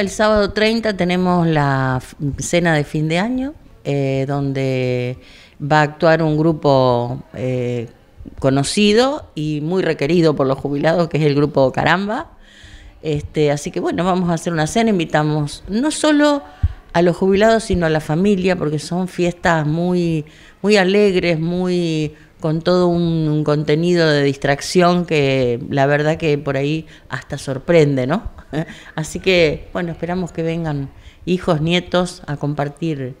El sábado 30 tenemos la cena de fin de año, eh, donde va a actuar un grupo eh, conocido y muy requerido por los jubilados, que es el grupo Caramba. Este, así que bueno, vamos a hacer una cena, invitamos no solo a los jubilados, sino a la familia, porque son fiestas muy, muy alegres, muy con todo un, contenido de distracción que la verdad que por ahí hasta sorprende, ¿no? Así que, bueno, esperamos que vengan hijos, nietos a compartir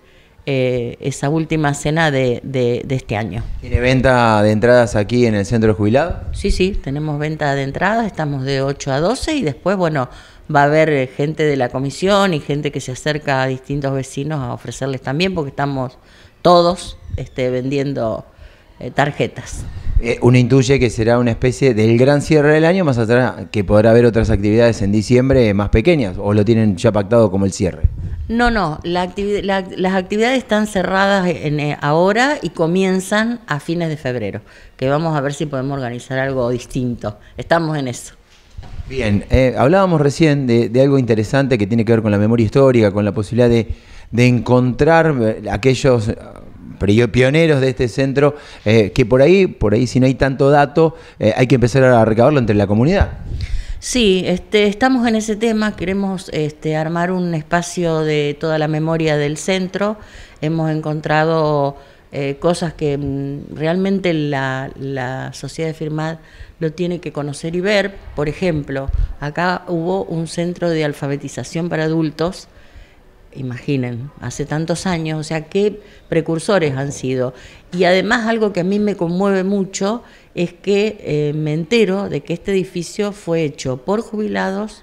eh, esa última cena de, este año. ¿Tiene venta de entradas aquí en el Centro Jubilado? Sí, sí, tenemos venta de entradas, estamos de 8 a 12 y después, bueno, va a haber eh, gente de la comisión y gente que se acerca a distintos vecinos a ofrecerles también, porque estamos todos este, vendiendo eh, tarjetas. Eh, uno intuye que será una especie del gran cierre del año, más atrás que podrá haber otras actividades en diciembre más pequeñas, o lo tienen ya pactado como el cierre. No, no, las actividades están cerradas eh, ahora y comienzan a fines de febrero, que vamos a ver si podemos organizar algo distinto. Estamos en eso. Bien, eh, hablábamos recién de, algo interesante que tiene que ver con la memoria histórica, con la posibilidad de encontrar aquellos pero yo, pioneros de este centro, eh, que por ahí, por ahí si no hay tanto dato, eh, hay que empezar a recabarlo entre la comunidad. Sí, este, estamos en ese tema, queremos este, armar un espacio de toda la memoria del centro, hemos encontrado eh, cosas que mm, realmente la, sociedad de Firmad lo tiene que conocer y ver. Por ejemplo, acá hubo un centro de alfabetización para adultos, imaginen, hace tantos años, o sea, qué precursores han sido. Y además algo que a mí me conmueve mucho es que eh, me entero de que este edificio fue hecho por jubilados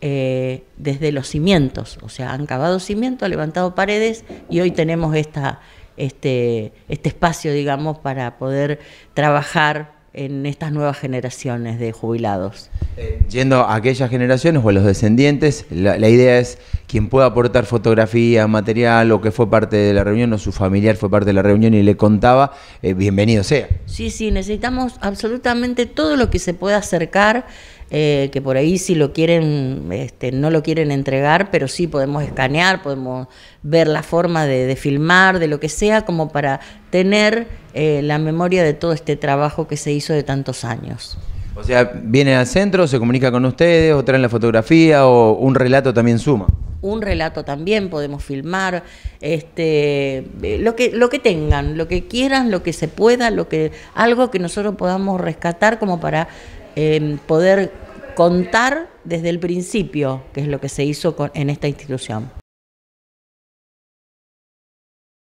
eh, desde los cimientos, o sea, han cavado cimientos, levantado paredes y hoy tenemos esta, este, este, espacio, digamos, para poder trabajar en estas nuevas generaciones de jubilados. Eh, yendo a aquellas generaciones o a los descendientes, la idea es quien pueda aportar fotografía, material o que fue parte de la reunión o su familiar fue parte de la reunión y le contaba, eh, bienvenido sea. Sí, sí, necesitamos absolutamente todo lo que se pueda acercar. Eh, que por ahí si lo quieren, este, no lo quieren entregar, pero sí podemos escanear, podemos ver la forma de, filmar, de lo que sea, como para tener eh, la memoria de todo este trabajo que se hizo de tantos años. O sea, viene al centro, se comunica con ustedes, o traen la fotografía, o un relato también suma un relato también, podemos filmar, este, eh, lo, que, lo que tengan, lo que quieran, lo que se pueda, lo que, algo que nosotros podamos rescatar como para em, poder contar desde el principio, que es lo que se hizo en esta institución.